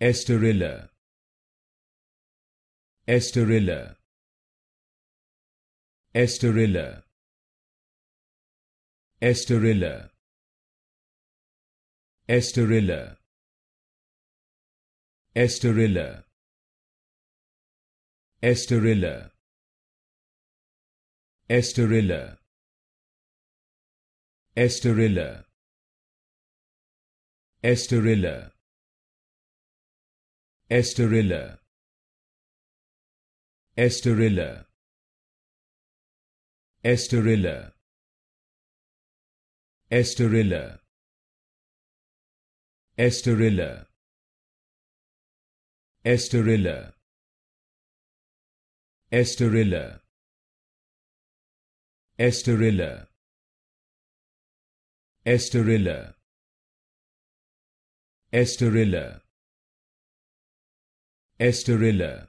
Esterilla Esterilla Esterilla Esterilla Esterilla Esterilla Esterilla Esterilla Esterilla Esterilla Esterilla Esterilla Esterilla Esterilla Esterilla Esterilla Esterilla Esterilla Esterilla Esterilla Esterilla